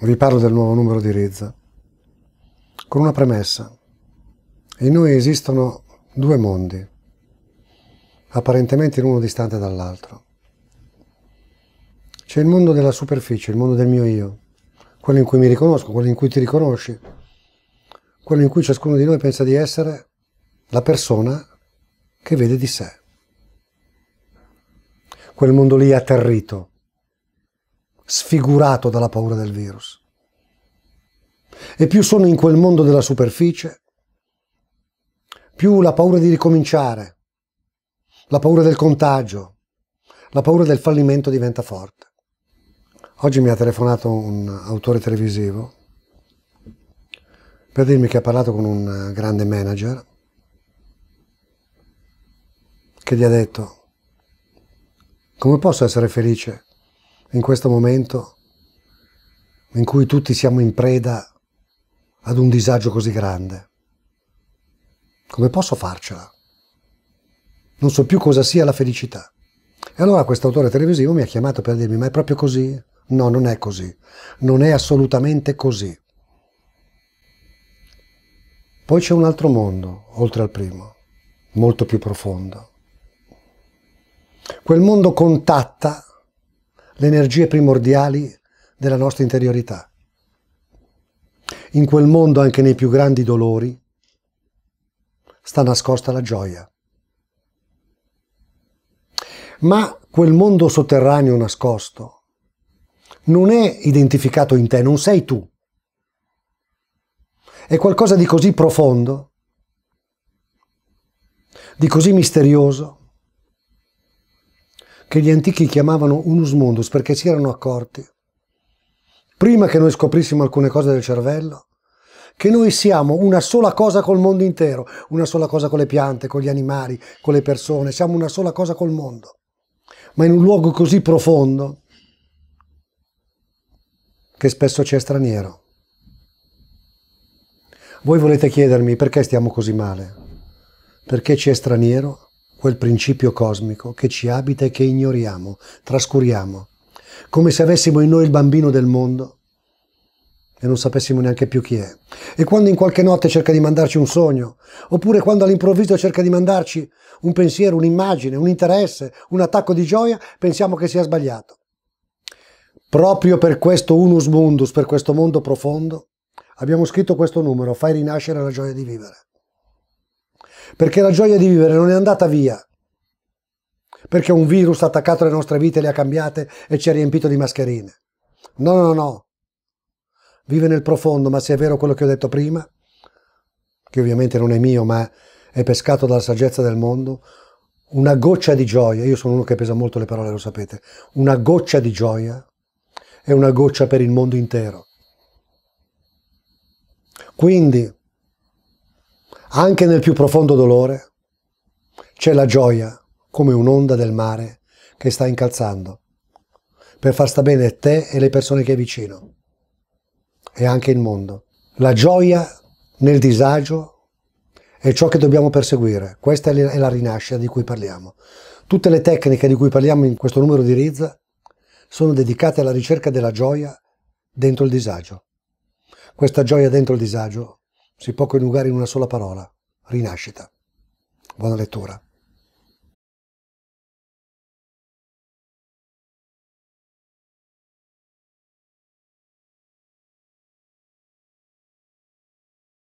Vi parlo del nuovo numero di Rizza, con una premessa. In noi esistono due mondi, apparentemente l'uno distante dall'altro. C'è il mondo della superficie, il mondo del mio io, quello in cui mi riconosco, quello in cui ti riconosci, quello in cui ciascuno di noi pensa di essere la persona che vede di sé. Quel mondo lì atterrito, sfigurato dalla paura del virus. E più sono in quel mondo della superficie, più la paura di ricominciare, la paura del contagio, la paura del fallimento diventa forte. Oggi mi ha telefonato un autore televisivo per dirmi che ha parlato con un grande manager che gli ha detto come posso essere felice in questo momento in cui tutti siamo in preda ad un disagio così grande? Come posso farcela? Non so più cosa sia la felicità. E allora questo autore televisivo mi ha chiamato per dirmi, ma è proprio così? No, non è così. Non è assolutamente così. Poi c'è un altro mondo, oltre al primo, molto più profondo. Quel mondo contatta le energie primordiali della nostra interiorità. In quel mondo, anche nei più grandi dolori, sta nascosta la gioia. Ma quel mondo sotterraneo nascosto non è identificato in te, non sei tu. È qualcosa di così profondo, di così misterioso, che gli antichi chiamavano unus mundus perché si erano accorti, prima che noi scoprissimo alcune cose del cervello, che noi siamo una sola cosa col mondo intero, una sola cosa con le piante, con gli animali, con le persone, siamo una sola cosa col mondo, ma in un luogo così profondo che spesso c'è straniero. Voi volete chiedermi perché stiamo così male? Perché ci è straniero? quel principio cosmico che ci abita e che ignoriamo, trascuriamo, come se avessimo in noi il bambino del mondo e non sapessimo neanche più chi è. E quando in qualche notte cerca di mandarci un sogno, oppure quando all'improvviso cerca di mandarci un pensiero, un'immagine, un interesse, un attacco di gioia, pensiamo che sia sbagliato. Proprio per questo unus mundus, per questo mondo profondo, abbiamo scritto questo numero, fai rinascere la gioia di vivere perché la gioia di vivere non è andata via, perché un virus ha attaccato le nostre vite, le ha cambiate e ci ha riempito di mascherine. No, no, no. Vive nel profondo, ma se è vero quello che ho detto prima, che ovviamente non è mio, ma è pescato dalla saggezza del mondo, una goccia di gioia, io sono uno che pesa molto le parole, lo sapete, una goccia di gioia è una goccia per il mondo intero. Quindi anche nel più profondo dolore c'è la gioia come un'onda del mare che sta incalzando per far sta bene te e le persone che è vicino e anche il mondo. La gioia nel disagio è ciò che dobbiamo perseguire. Questa è la rinascita di cui parliamo. Tutte le tecniche di cui parliamo in questo numero di Rizza sono dedicate alla ricerca della gioia dentro il disagio. Questa gioia dentro il disagio si può coniugare in una sola parola, rinascita. Buona lettura.